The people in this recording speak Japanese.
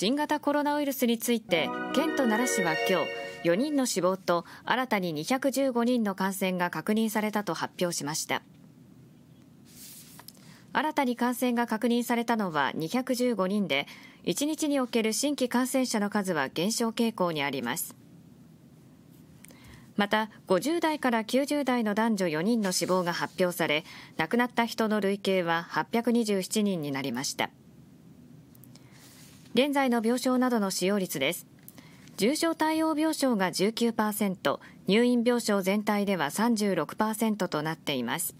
新型コロナウイルスについて県と奈良市は今日4人の死亡と新たに215人の感染が確認されたと発表しました新たに感染が確認されたのは215人で1日における新規感染者の数は減少傾向にありますまた50代から90代の男女4人の死亡が発表され亡くなった人の累計は827人になりました。現在の病床などの使用率です重症対応病床が19%入院病床全体では36%となっています